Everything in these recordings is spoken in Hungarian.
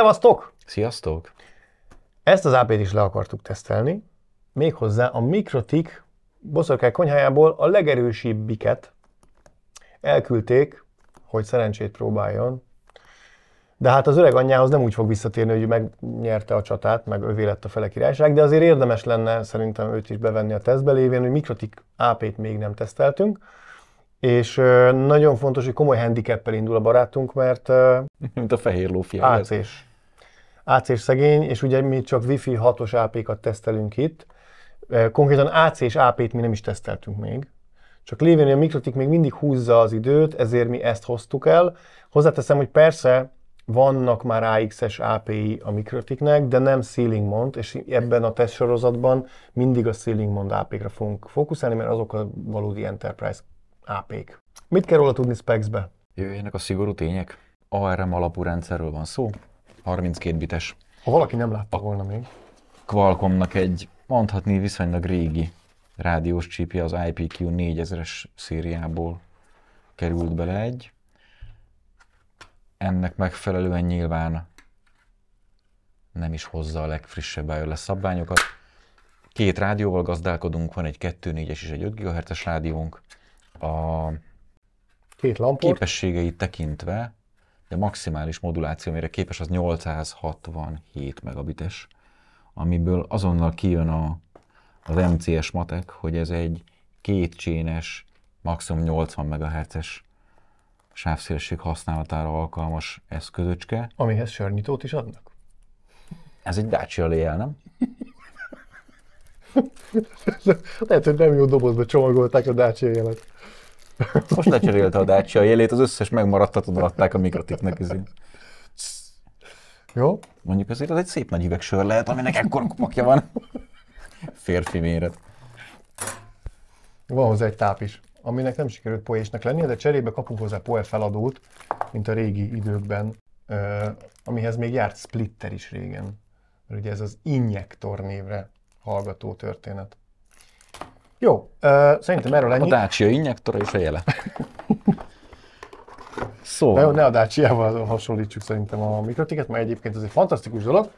Szevasztok! Sziasztok! Ezt az AP-t is le akartuk tesztelni, méghozzá a Mikrotik boszorkák konyhájából a legerősebbiket elküldték, hogy szerencsét próbáljon. De hát az öreg anyjához nem úgy fog visszatérni, hogy megnyerte a csatát, meg ővé lett a fele királyság, de azért érdemes lenne szerintem őt is bevenni a tesztbe lévén, hogy Mikrotik AP-t még nem teszteltünk. És nagyon fontos, hogy komoly handicappel indul a barátunk, mert... Mint a fehér lófia. ac ac és szegény, és ugye mi csak Wi-Fi 6-os AP-kat tesztelünk itt. Konkrétan AC és AP-t mi nem is teszteltünk még. Csak lévén, hogy a mikrotik még mindig húzza az időt, ezért mi ezt hoztuk el. Hozzáteszem, hogy persze vannak már AX-es API a mikrotiknek, de nem ceiling mond, és ebben a test sorozatban mindig a ceiling mond AP-kra fogunk fókuszálni, mert azok a valódi enterprise AP-k. Mit kell róla tudni specs-be? Jöjjenek a szigorú tények. ARM alapú rendszerről van szó, 32 bites. Ha valaki nem látta a volna még. Qualcommnak egy mondhatni viszonylag régi rádiós csípje az IPQ 4000-es szériából került bele egy. Ennek megfelelően nyilván nem is hozza a legfrissebb lesz szabványokat. Két rádióval gazdálkodunk, van egy 2.4-es és egy 5 GHz-es rádiónk. A Két lamport. képességeit tekintve de maximális moduláció, amire képes, az 867 megabites, amiből azonnal kijön a, az MCS matek, hogy ez egy kétcsénes, maximum 80 MHz-es sávszélesség használatára alkalmas eszközöcske. Amihez sörnyitót is adnak? Ez egy Dacia Léel, nem? Lehet, hogy nem jó dobozba csomagolták a Dacia jelet. Most lecserélte a Dacia jelét, az összes megmaradtat odaadták a mikrotiknek. ezért. Jó? Mondjuk azért az egy szép nagy üvegsör lehet, aminek ekkor kupakja van. Férfi méret. Van hozzá egy táp is, aminek nem sikerült poésnak lennie, de cserébe kapunk hozzá poe feladót, mint a régi időkben, amihez még járt splitter is régen. ugye ez az injektor névre hallgató történet. Jó, ö, szerintem erről ennyi. A Dacia injektora és a jele. szóval. De jó, ne a Dacia-val hasonlítsuk szerintem a mikrotiket, mert egyébként ez egy fantasztikus dolog.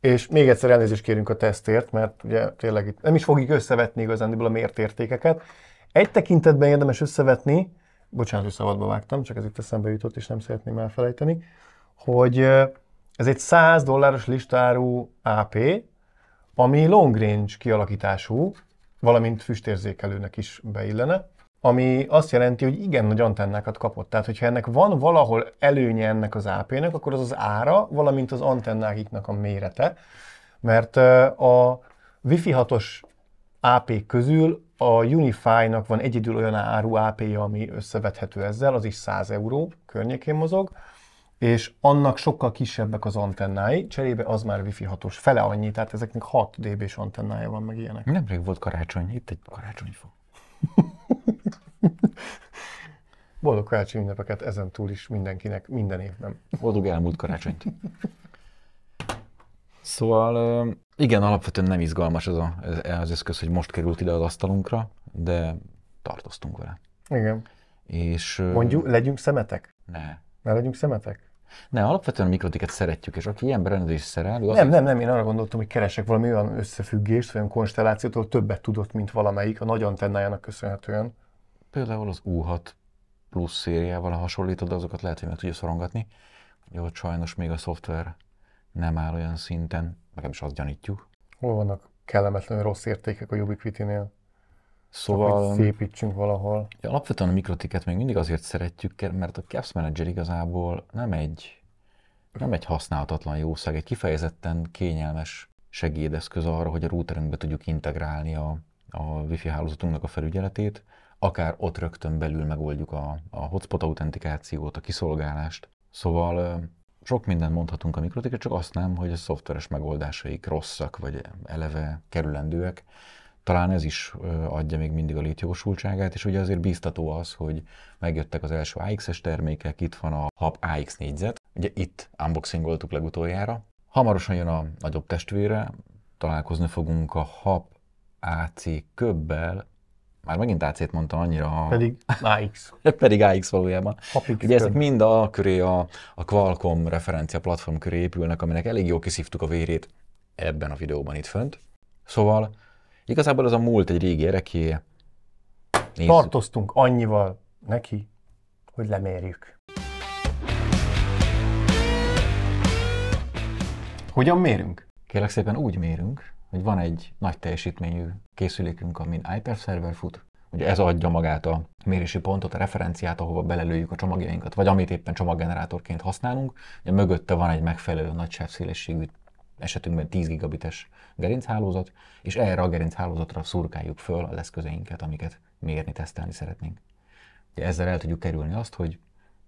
És még egyszer elnézést kérünk a tesztért, mert ugye tényleg itt nem is fogjuk összevetni igazándiból a mért értékeket. Egy tekintetben érdemes összevetni, bocsánat, hogy szabadba vágtam, csak ez itt eszembe jutott, és nem szeretném elfelejteni, hogy ez egy 100 dolláros listáru AP, ami long range kialakítású, valamint füstérzékelőnek is beillene, ami azt jelenti, hogy igen nagy antennákat kapott. Tehát, hogyha ennek van valahol előnye ennek az AP-nek, akkor az az ára, valamint az antennáknak a mérete, mert a Wi-Fi 6-os AP közül a Unify-nak van egyedül olyan áru AP-ja, ami összevethető ezzel, az is 100 euró környékén mozog, és annak sokkal kisebbek az antennái, cserébe az már wifi fi 6 fele annyi, tehát ezeknek 6 dB-s antennája van, meg ilyenek. Nemrég volt karácsony, itt egy karácsonyfa. Boldog karácsonyi ünnepeket ezen túl is mindenkinek, minden évben. Boldog elmúlt karácsonyt. Szóval igen, alapvetően nem izgalmas az, a, az eszköz, hogy most került ide az asztalunkra, de tartoztunk vele. Igen. És... Mondjuk, legyünk szemetek? Ne. Ne legyünk szemetek? Ne, alapvetően a mikrodiket szeretjük, és aki ilyen berendezést szerel, Nem, nem, nem, én arra gondoltam, hogy keresek valami olyan összefüggést, olyan konstellációt, ahol többet tudott, mint valamelyik a nagy antennájának köszönhetően. Például az U6 plusz szériával, hasonlítod, hasonlítod, azokat lehet, hogy meg tudja szorongatni. Jó, sajnos még a szoftver nem áll olyan szinten, nekem is azt gyanítjuk. Hol vannak kellemetlenül rossz értékek a Ubiquiti-nél? Szóval... Csak, szépítsünk valahol. Ja, alapvetően a mikrotiket még mindig azért szeretjük, mert a Caps Manager igazából nem egy, nem egy használhatatlan jószág, egy kifejezetten kényelmes segédeszköz arra, hogy a routerünkbe tudjuk integrálni a, a wifi hálózatunknak a felügyeletét, akár ott rögtön belül megoldjuk a, a hotspot autentikációt, a kiszolgálást. Szóval sok mindent mondhatunk a mikrotikre, csak azt nem, hogy a szoftveres megoldásaik rosszak, vagy eleve kerülendőek talán ez is adja még mindig a létjogosultságát, és ugye azért bíztató az, hogy megjöttek az első AX-es termékek, itt van a HAP AX 4 ugye itt unboxingoltuk legutoljára. Hamarosan jön a nagyobb testvére, találkozni fogunk a HAP AC köbbel, már megint AC-t mondtam annyira. Pedig AX. Pedig AX valójában. Hapix Ugye ezek mind a köré a, a Qualcomm referencia platform köré épülnek, aminek elég jól kiszívtuk a vérét ebben a videóban itt fönt. Szóval Igazából az a múlt egy régi erekéje. Tartoztunk annyival neki, hogy lemérjük. Hogyan mérünk? Kérlek szépen úgy mérünk, hogy van egy nagy teljesítményű készülékünk, amin iPad szerver fut, ugye ez adja magát a mérési pontot, a referenciát, ahova belelőjük a csomagjainkat, vagy amit éppen csomaggenerátorként használunk, ugye mögötte van egy megfelelő nagy sávszélességű esetünkben 10 gigabites gerinchálózat, és erre a gerinchálózatra szurkáljuk föl az eszközeinket, amiket mérni, tesztelni szeretnénk. De ezzel el tudjuk kerülni azt, hogy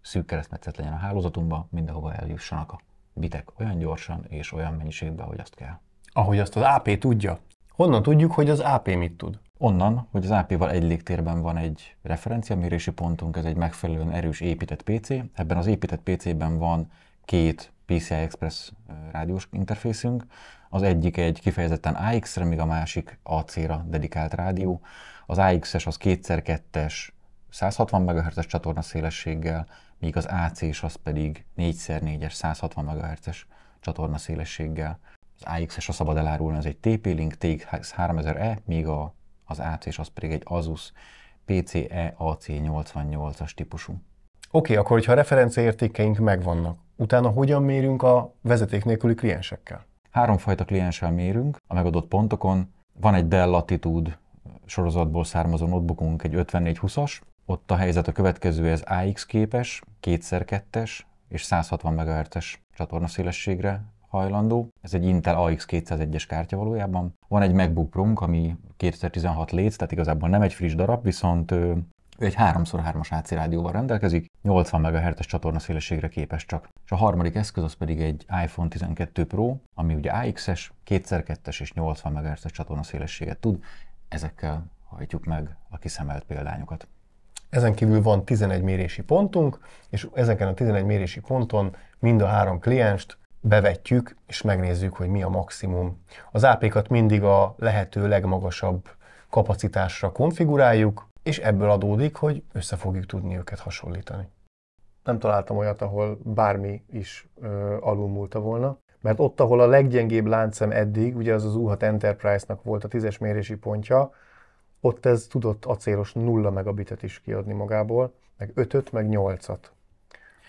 szűk keresztmetszet legyen a hálózatunkban, mindenhova eljussanak a bitek olyan gyorsan és olyan mennyiségben, ahogy azt kell. Ahogy azt az AP tudja. Honnan tudjuk, hogy az AP mit tud? Onnan, hogy az AP-val egy légtérben van egy referenciamérési pontunk, ez egy megfelelően erős épített PC. Ebben az épített PC-ben van két PCI Express rádiós interfészünk. Az egyik egy kifejezetten AX-re, míg a másik AC-ra dedikált rádió. Az AX-es az 2x2-es 160 MHz-es csatorna szélességgel, míg az AC-s az pedig 4x4-es 160 MHz-es csatorna szélességgel. Az AX-es a szabad elárulni, az egy TP-Link TX3000E, míg a, az AC-s az pedig egy Asus PCE AC88-as típusú. Oké, okay, akkor hogyha a referenciaértékeink megvannak, utána hogyan mérünk a vezeték nélküli kliensekkel? Háromfajta klienssel mérünk a megadott pontokon. Van egy Dell Latitude sorozatból származó notebookunk, egy 5420-as, ott a helyzet a következő, ez AX képes, 2x2-es és 160 MHz-es csatornaszélességre hajlandó. Ez egy Intel AX 201-es kártya valójában. Van egy MacBook pro ami 2016 létsz, tehát igazából nem egy friss darab, viszont ő egy 3x3-as AC rádióval rendelkezik, 80 MHz-es csatorna szélességre képes csak. És a harmadik eszköz az pedig egy iPhone 12 Pro, ami ugye AX-es, 2x2-es és 80 MHz-es csatorna szélességet tud. Ezekkel hajtjuk meg a kiszemelt példányokat. Ezen kívül van 11 mérési pontunk, és ezeken a 11 mérési ponton mind a három klienst bevetjük, és megnézzük, hogy mi a maximum. Az AP-kat mindig a lehető legmagasabb kapacitásra konfiguráljuk, és ebből adódik, hogy össze fogjuk tudni őket hasonlítani. Nem találtam olyat, ahol bármi is ö, alulmúlta volna, mert ott, ahol a leggyengébb láncem eddig, ugye az az U6 Enterprise-nak volt a tízes mérési pontja, ott ez tudott acélos nulla megabitet is kiadni magából, meg 5 meg 8-at.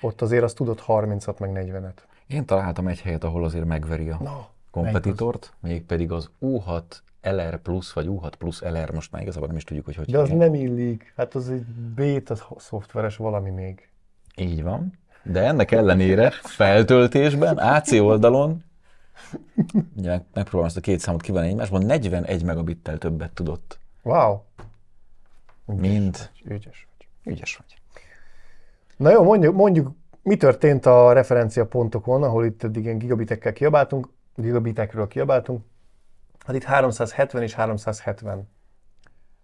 Ott azért az tudott 30-at, meg 40-et. Én találtam egy helyet, ahol azért megveri a... Na, kompetitort, mégpedig az U6 LR Plus, vagy U6 Plus LR, most már igazából nem is tudjuk, hogy hogy De az nem illik, hát az egy beta szoftveres valami még. Így van, de ennek ellenére feltöltésben, AC oldalon, ugye megpróbálom ezt a két számot kivenni egymásban, 41 megabittel többet tudott. Wow. Ügyes Mint... Vagy, ügyes vagy. Ügyes vagy. Na jó, mondjuk, mondjuk mi történt a referencia pontokon, ahol itt eddig ilyen gigabitekkel kiabáltunk, gigabitekről kiabáltunk, hát itt 370 és 370.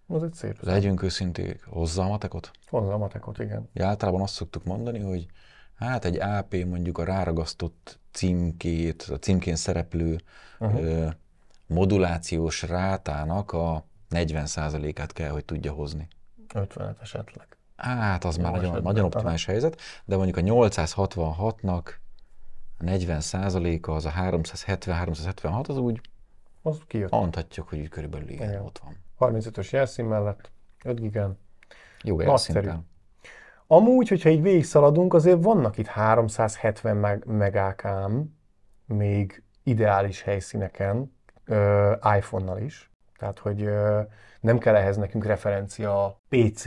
Az egy szép. Legyünk őszinték, hozzá a matekot? Hozzá a matekot, igen. Ja, általában azt szoktuk mondani, hogy hát egy AP mondjuk a ráragasztott címkét, a címkén szereplő uh-huh. ö, modulációs rátának a 40%-át kell, hogy tudja hozni. 50-et esetleg. Hát az Jó, már nagyon, nagyon optimális helyzet, de mondjuk a 866-nak 40%-a az a 370-376, az úgy az kijött. Mondhatjuk, hogy körülbelül ilyen igen. ott van. 35-ös jelszín mellett, 5 gigán. Jó jelszínten. Amúgy, hogyha így végigszaladunk, azért vannak itt 370 meg- megákám, még ideális helyszíneken, iPhone-nal is. Tehát, hogy nem kell ehhez nekünk referencia PC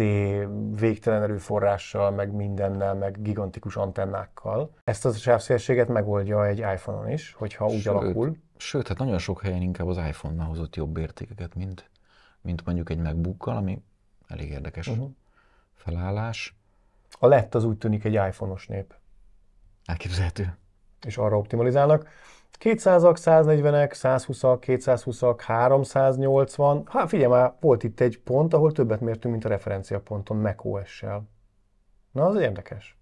végtelen erőforrással, meg mindennel, meg gigantikus antennákkal. Ezt a sávszélességet megoldja egy iPhone-on is, hogyha sőt, úgy alakul. Sőt, hát nagyon sok helyen inkább az iPhone-nál hozott jobb értékeket, mint, mint mondjuk egy MacBook-kal, ami elég érdekes uh-huh. felállás. A lett az úgy tűnik egy iPhone-os nép. Elképzelhető. És arra optimalizálnak. 200-ak, 140-ek, 120-ak, 220-ak, 380. Hát figyelj már, volt itt egy pont, ahol többet mértünk, mint a Mac os sel Na, az érdekes.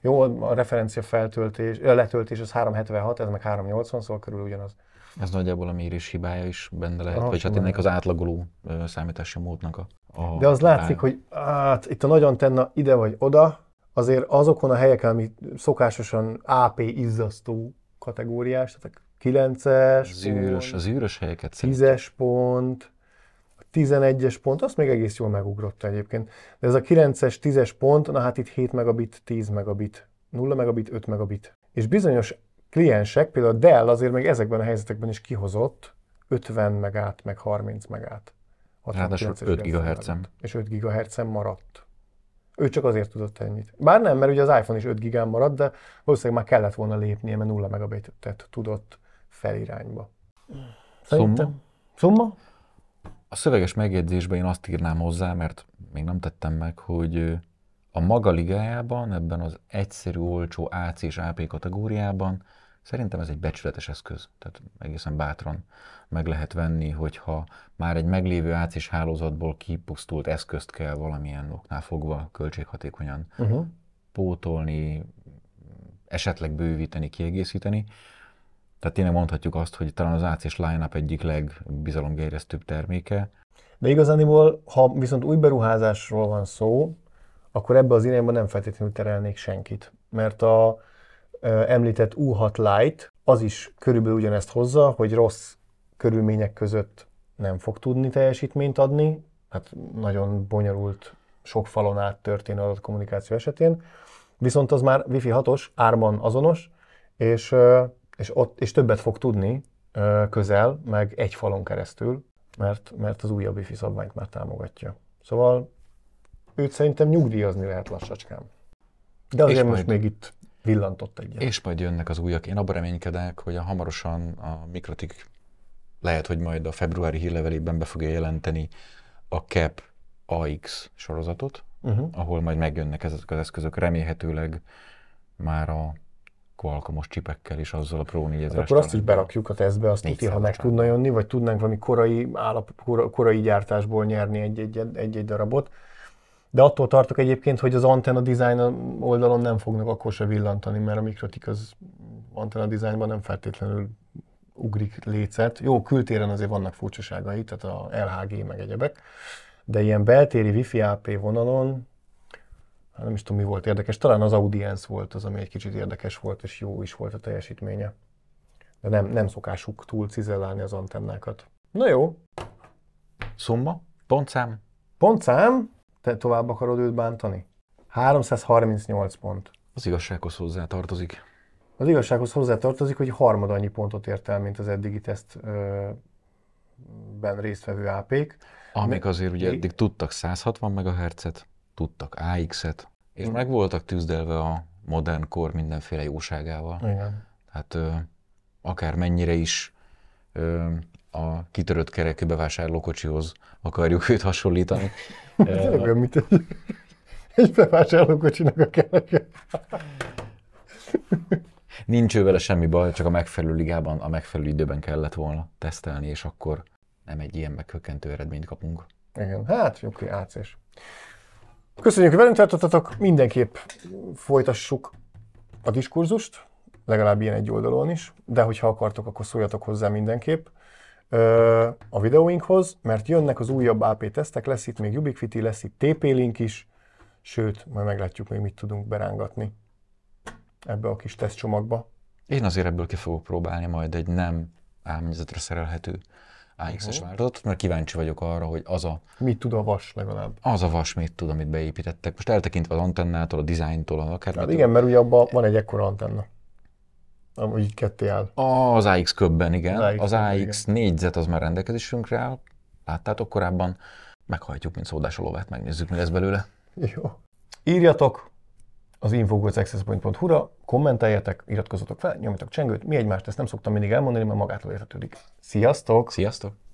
Jó, a referencia feltöltés, a letöltés az 376, ez meg 380, szóval körül ugyanaz. Ez nagyjából a mérés hibája is benne lehet, ah, vagy hát ennek az átlagoló számítási módnak a, a De az látszik, hogy át, itt a nagy antenna ide vagy oda, azért azokon a helyeken, ami szokásosan AP izzasztó kategóriás, tehát a 9-es, az űrös, az űrös helyeket 10-es pont, a 11-es pont, azt még egész jól megugrott egyébként. De ez a 9-es, 10-es pont, na hát itt 7 megabit, 10 megabit, 0 megabit, 5 megabit. És bizonyos kliensek, például a Dell azért még ezekben a helyzetekben is kihozott 50 megát, meg 30 megát. Ráadásul 5 GHz. en És 5 GHz en maradt. Ő csak azért tudott ennyit. Bár nem, mert ugye az iPhone is 5 gigán maradt, de valószínűleg már kellett volna lépnie, mert 0 megabitet tudott felirányba. Szerintem. Szumma? A szöveges megjegyzésben én azt írnám hozzá, mert még nem tettem meg, hogy a maga ligájában, ebben az egyszerű, olcsó AC és AP kategóriában Szerintem ez egy becsületes eszköz, tehát egészen bátran meg lehet venni, hogyha már egy meglévő ácis hálózatból kipusztult eszközt kell valamilyen oknál fogva költséghatékonyan uh-huh. pótolni, esetleg bővíteni, kiegészíteni. Tehát tényleg mondhatjuk azt, hogy talán az ácis line egyik legbizalomgerjesztőbb terméke. De igazániból, ha viszont új beruházásról van szó, akkor ebbe az irányba nem feltétlenül terelnék senkit. Mert a, említett U6 Lite, az is körülbelül ugyanezt hozza, hogy rossz körülmények között nem fog tudni teljesítményt adni, hát nagyon bonyolult, sok falon át történő kommunikáció esetén, viszont az már Wi-Fi 6-os, árman azonos, és, és, ott, és többet fog tudni közel, meg egy falon keresztül, mert, mert az újabb Wi-Fi szabványt már támogatja. Szóval őt szerintem nyugdíjazni lehet lassacskán. De azért most még itt villantott egyet. És majd jönnek az újak. Én abban reménykedek, hogy a hamarosan a Mikrotik lehet, hogy majd a februári hírlevelében be fogja jelenteni a CAP AX sorozatot, uh-huh. ahol majd megjönnek ezek az eszközök, remélhetőleg már a Qualcomm-os csipekkel is azzal a Pro 4000 hát Akkor azt is berakjuk a tesztbe, azt tudja, ha meg tudna jönni, vagy tudnánk valami korai, állap, korai gyártásból nyerni egy-egy darabot. De attól tartok egyébként, hogy az antenna design oldalon nem fognak akkor se villantani, mert a mikrotik az antenna designban nem feltétlenül ugrik lécet. Jó, kültéren azért vannak furcsaságai, tehát a LHG meg egyebek, de ilyen beltéri Wi-Fi AP vonalon, hát nem is tudom mi volt érdekes, talán az audience volt az, ami egy kicsit érdekes volt, és jó is volt a teljesítménye. De nem, nem szokásuk túl cizellálni az antennákat. Na jó. Szumma? Pontszám? Pontszám? Te tovább akarod őt bántani? 338 pont. Az igazsághoz hozzá tartozik. Az igazsághoz hozzá tartozik, hogy harmad annyi pontot ért el, mint az eddigi tesztben résztvevő AP-k. Amik azért ugye eddig tudtak 160 MHz-et, tudtak AX-et, és mm. meg voltak tűzdelve a modern kor mindenféle jóságával. Igen. Tehát akár mennyire is a kitörött kerekű bevásárlókocsihoz akarjuk őt hasonlítani. Tényleg olyan, mint egy, egy bevásárlókocsinak a kereke. Nincs ő vele semmi baj, csak a megfelelő ligában, a megfelelő időben kellett volna tesztelni, és akkor nem egy ilyen meghökkentő eredményt kapunk. Igen, hát oké, átszés. Köszönjük, hogy velünk tartottatok, mindenképp folytassuk a diskurzust, legalább ilyen egy oldalon is, de hogyha akartok, akkor szóljatok hozzá mindenképp a videóinkhoz, mert jönnek az újabb AP tesztek, lesz itt még Ubiquiti, lesz itt TP-Link is, sőt, majd meglátjuk még mit tudunk berángatni ebbe a kis tesztcsomagba. Én azért ebből ki fogok próbálni majd egy nem ámnyezatra szerelhető AX-es uh-huh. változatot, mert kíváncsi vagyok arra, hogy az a... Mit tud a vas legalább? Az a vas mit tud, amit beépítettek. Most eltekintve az antennától, a dizájntól, akár... Hát igen, mert ugye abban van egy ekkora antenna. Amúgy így ketté áll. Az AX köbben, igen. Az AX, az AX igen. négyzet az már rendelkezésünkre áll. Láttátok korábban, meghajtjuk, mint szódás lovát, megnézzük, mi lesz belőle. Jó. Írjatok az infogolcaccesspoint.hu-ra, kommenteljetek, iratkozzatok fel, nyomjatok csengőt, mi egymást, ezt nem szoktam mindig elmondani, mert magától értetődik. Sziasztok! Sziasztok!